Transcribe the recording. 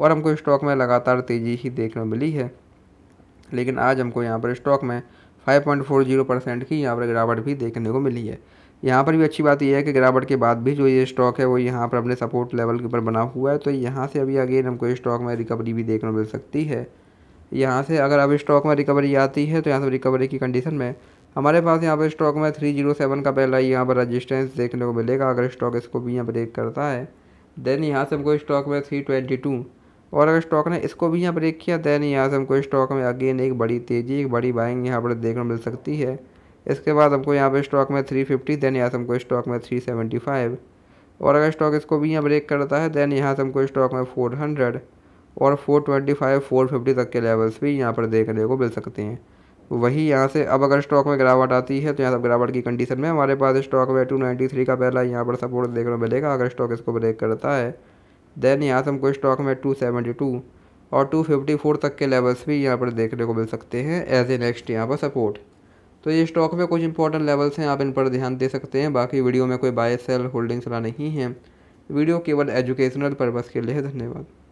और हमको स्टॉक में लगातार तेज़ी ही देखने मिली है लेकिन आज हमको यहाँ पर स्टॉक में 5.40 परसेंट की यहाँ पर गिरावट भी देखने को मिली है यहाँ पर भी अच्छी बात यह है कि गिरावट के बाद भी जो ये स्टॉक है वो यहाँ पर अपने सपोर्ट लेवल के ऊपर बना हुआ है तो यहाँ से अभी अगेन हमको स्टॉक में रिकवरी भी देखने मिल सकती है यहाँ से अगर अब स्टॉक में रिकवरी आती है तो यहाँ से रिकवरी की कंडीशन में हमारे पास यहाँ पर स्टॉक में थ्री जीरो सेवन का पहला यहाँ पर रजिस्टेंस देखने को मिलेगा अगर स्टॉक इसको भी यहाँ ब्रेक करता है देन यहाँ से हमको स्टॉक में थ्री ट्वेंटी टू और अगर स्टॉक ने इसको भी यहाँ ब्रेक किया दैन यहाँ से हमको स्टॉक में अगेन एक बड़ी तेज़ी एक बड़ी बाइंग यहाँ पर देखने मिल सकती है इसके बाद हमको यहाँ पर स्टॉक में थ्री फिफ्टी दैन यहाँ से हमको स्टॉक में थ्री सेवेंटी फाइव और अगर स्टॉक इसको भी यहाँ ब्रेक करता है दैन यहाँ से हमको स्टॉक में फोर हंड्रेड और four twenty five four fifty तक के लेवल्स भी यहाँ पर देखने को मिल सकते हैं वही यहाँ से अब अगर स्टॉक में गिरावट आती है तो यहाँ सब गिरावट की कंडीशन में हमारे पास स्टॉक में टू नाइन्टी थ्री का पहला यहाँ पर सपोर्ट देखने को मिलेगा अगर स्टॉक इसको ब्रेक करता है देन यहाँ से हमको स्टॉक में टू सेवेंटी टू और टू फिफ्टी फोर तक के लेवल्स भी यहाँ पर देखने को मिल सकते हैं एज ए नेक्स्ट यहाँ पर सपोर्ट तो ये स्टॉक में कुछ इंपॉर्टेंट लेवल्स हैं आप इन पर ध्यान दे सकते हैं बाकी वीडियो में कोई बाय सेल होल्डिंग्स वाला नहीं है वीडियो केवल एजुकेशनल पर्पज़ के लिए धन्यवाद